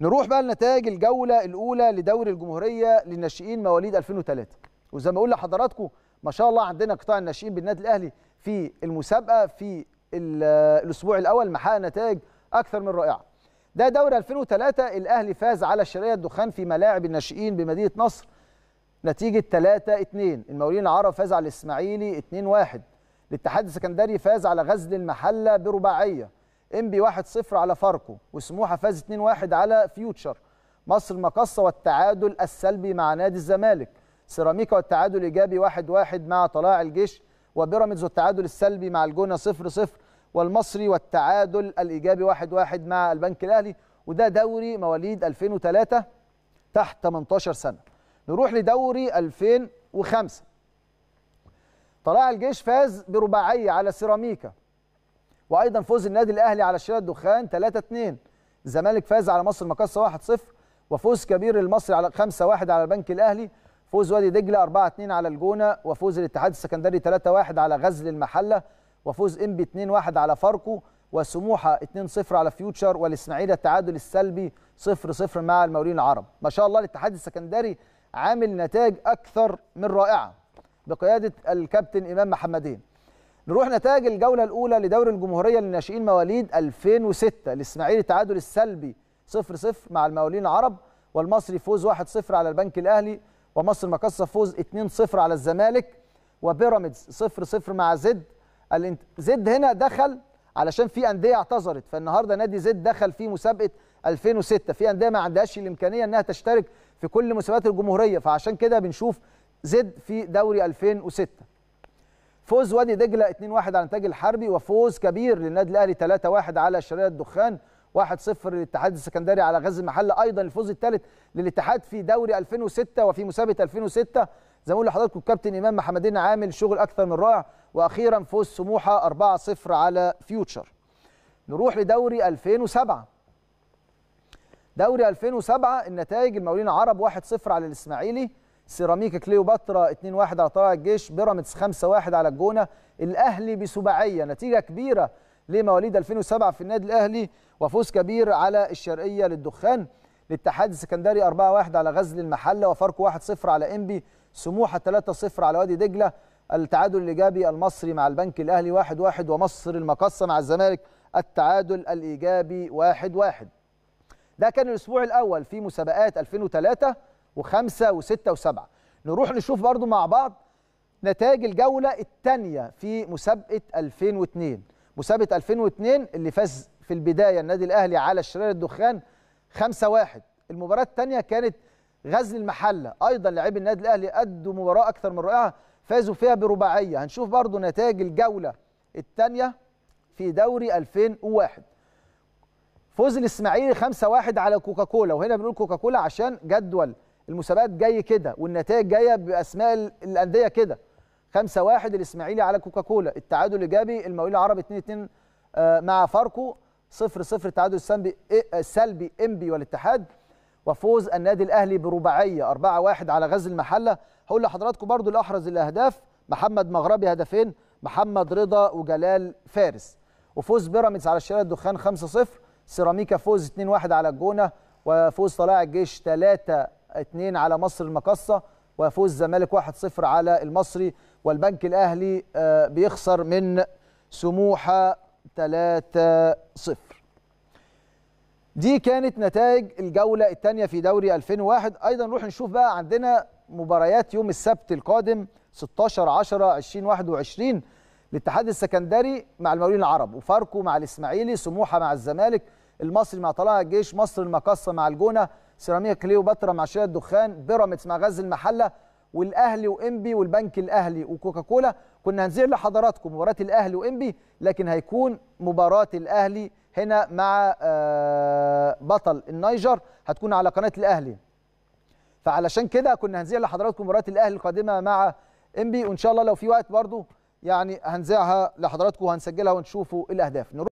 نروح بقى لنتائج الجوله الاولى لدوري الجمهوريه للناشئين مواليد 2003 وزي ما اقول لحضراتكم ما شاء الله عندنا قطاع الناشئين بالنادي الاهلي في المسابقه في الاسبوع الاول محقق نتائج اكثر من رائعه ده دوري 2003 الاهلي فاز على الشرقيه الدخان في ملاعب الناشئين بمدينه نصر نتيجه 3 2 المقاولين العرب فاز على الاسماعيلي 2 1 الاتحاد السكندري فاز على غزل المحله برباعيه انبي 1-0 على فاركو وسموحه فاز 2-1 على فيوتشر مصر مقصه والتعادل السلبي مع نادي الزمالك سيراميكا والتعادل ايجابي 1-1 مع طلائع الجيش وبيراميدز والتعادل السلبي مع الجونه 0-0 والمصري والتعادل الايجابي 1-1 مع البنك الاهلي وده دوري مواليد 2003 تحت 18 سنه نروح لدوري 2005 طلائع الجيش فاز برباعيه على سيراميكا وايضا فوز النادي الاهلي على شيرة الدخان 3-2 الزمالك فاز على مصر مقاصه 1-0 وفوز كبير المصري على 5-1 على البنك الاهلي فوز وادي دجله 4-2 على الجونه وفوز الاتحاد السكندري 3-1 على غزل المحله وفوز انبي 2-1 على فاركو وسموحه 2-0 على فيوتشر والاسماعيلي التعادل السلبي 0-0 مع المقاولين العرب ما شاء الله الاتحاد السكندري عامل نتائج اكثر من رائعه بقياده الكابتن امام محمدين نروح نتائج الجوله الاولى لدوري الجمهوريه للناشئين مواليد 2006 الاسماعيلي تعادل السلبي 0-0 مع المقاولين العرب والمصري فوز 1-0 على البنك الاهلي ومصر مقصه فوز 2-0 على الزمالك وبيراميدز 0-0 مع زد الانت... زد هنا دخل علشان في انديه اعتذرت فالنهارده نادي زد دخل في مسابقه 2006 في انديه ما عندهاش الامكانيه انها تشترك في كل مسابقات الجمهوريه فعشان كده بنشوف زد في دوري 2006 فوز وادي دجله 2-1 على نتاج الحربي وفوز كبير للنادي الاهلي 3-1 على شريعه الدخان 1-0 للاتحاد السكندري على غزل المحله ايضا الفوز الثالث للاتحاد في دوري 2006 وفي مسابقه 2006 زي ما بقول لحضراتكم الكابتن امام محمدين عامل شغل اكثر من رائع واخيرا فوز سموحه 4-0 على فيوتشر نروح لدوري 2007 دوري 2007 النتائج المولين عرب 1-0 على الاسماعيلي سيراميكا كليوباترا 2-1 على طلائع الجيش بيراميدز 5-1 على الجونه الاهلي بسباعيه نتيجه كبيره لمواليد 2007 في النادي الاهلي وفوز كبير على الشرقيه للدخان الاتحاد السكندري 4-1 على غزل المحله وفرق 1-0 على انبي سموحه 3-0 على وادي دجله التعادل الايجابي المصري مع البنك الاهلي 1-1 ومصر المقصه مع الزمالك التعادل الايجابي 1-1 ده كان الاسبوع الاول في مسابقات 2003 وخمسة وستة وسبعة نروح نشوف برضو مع بعض نتائج الجولة الثانية في مسابقة 2002 مسابقة 2002 اللي فاز في البداية النادي الأهلي على شرير الدخان 5-1 المباراة الثانية كانت غزل المحلة أيضا لاعبي النادي الأهلي أدوا مباراة أكثر من رائعة فازوا فيها برباعية هنشوف برضو نتائج الجولة الثانية في دوري 2001 فوز الإسماعيلي 5-1 على كوكاكولا وهنا بنقول كوكاكولا عشان جدول المسابقات جاي كده والنتائج جايه باسماء الانديه كده 5 1 الاسماعيلي على كوكاكولا التعادل الايجابي المقاولين العرب 2 2 آه، مع فاركو 0 0 التعادل السلبي سلبي انبي والاتحاد وفوز النادي الاهلي برباعيه 4 1 على غزل المحله هقول لحضراتكم برضو الاحرز الاهداف محمد مغربي هدفين محمد رضا وجلال فارس وفوز بيراميدز على الشارع الدخان 5 0 سيراميكا فوز 2 1 على الجونه وفوز طلائع الجيش 3 2 على مصر المقصه ويفوز الزمالك 1-0 على المصري والبنك الاهلي آه، بيخسر من سموحه 3-0 دي كانت نتائج الجوله الثانيه في دوري 2001 ايضا نروح نشوف بقى عندنا مباريات يوم السبت القادم 16 10 2021 الاتحاد السكندري مع المولين العرب وفاركو مع الاسماعيلي سموحه مع الزمالك المصري مع طلائع الجيش مصر المقصه مع الجونه سيراميكا كليوباترا مع شلال الدخان بيراميدز مع غزل المحله والاهلي وانبي والبنك الاهلي وكوكاكولا كنا هنذيع لحضراتكم مباراه الاهلي وانبي لكن هيكون مباراه الاهلي هنا مع آه، بطل النيجر هتكون على قناه الاهلي فعلشان كده كنا هنذيع لحضراتكم مباراه الاهلي القادمه مع انبي وان شاء الله لو في وقت برضو يعني هنذيعها لحضراتكم وهنسجلها ونشوفوا الاهداف